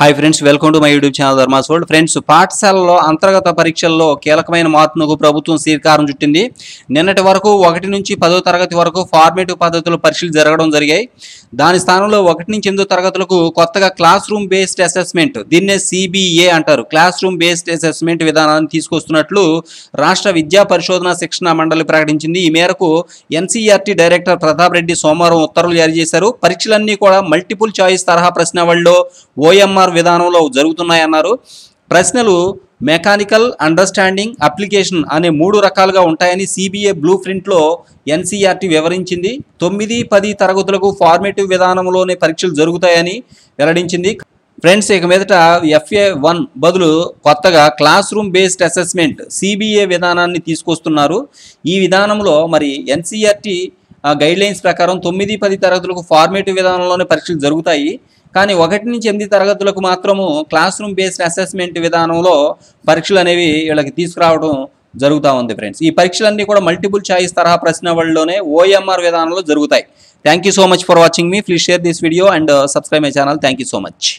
hi friends welcome to my YouTube channel Dharma's world friends పాఠశాలలో అంతర్గత పరీక్షల్లో కీలకమైన మార్పునకు ప్రభుత్వం శ్రీకారం చుట్టింది నిన్నటి వరకు ఒకటి నుంచి పదో తరగతి వరకు ఫార్మేటివ్ పద్ధతిలో పరీక్షలు జరగడం జరిగాయి దాని స్థానంలో ఒకటి నుంచి ఎనిమిదో తరగతులకు కొత్తగా క్లాస్ రూమ్ బేస్డ్ అసెస్మెంట్ దీన్నే సిబిఏ అంటారు క్లాస్ రూమ్ బేస్డ్ అసెస్మెంట్ విధానాన్ని తీసుకొస్తున్నట్లు రాష్ట్ర విద్యా పరిశోధన శిక్షణ మండలి ప్రకటించింది ఈ మేరకు NCERT e director Pratap Reddy సోమవారం ఉత్తర్వులు జారీ చేశారు పరీక్షలన్నీ కూడా మల్టిపుల్ చాయిస్ తరహా ప్రశ్నావళిలో ఓఎంఆర్ ఆర్ విధానంలో జరుగుతున్నాయన్నారు ప్రశ్నలు మెకానికల్ అండర్స్టాండింగ్ అప్లికేషన్ అనే మూడు రకాలుగా ఉంటాయని సిబిఏ బ్లూ ప్రింట్లో ఎన్సీఆర్టీ వివరించింది తొమ్మిది పది తరగతులకు ఫార్మేటివ్ విధానంలోనే పరీక్షలు జరుగుతాయని వెల్లడించింది ఫ్రెండ్స్ ఇక మీదట ఎఫ్ఏ వన్ బదులు కొత్తగా classroom based assessment CBA విధానాన్ని తీసుకొస్తున్నారు ఈ విధానంలో మరి ఎన్సీఆర్టీ గైడ్లైన్స్ ప్రకారం తొమ్మిది పది తరగతులకు ఫార్మేటివ్ విధానంలోనే పరీక్షలు జరుగుతాయి కానీ ఒకటి నుంచి ఎనిమిది తరగతులకు మాత్రము క్లాస్ రూమ్ బేస్డ్ అసెస్మెంట్ విధానంలో పరీక్షలు అనేవి వీళ్ళకి తీసుకురావడం జరుగుతూ ఉంది ఫ్రెండ్స్ ఈ పరీక్షలన్నీ కూడా మల్టిపుల్ ఛాయిస్ తరహా ప్రశ్నవళిలోనే ఓఎంఆర్ విధానంలో జరుగుతాయి thank you so much for watching మీ please share this video and subscribe my channel thank you so much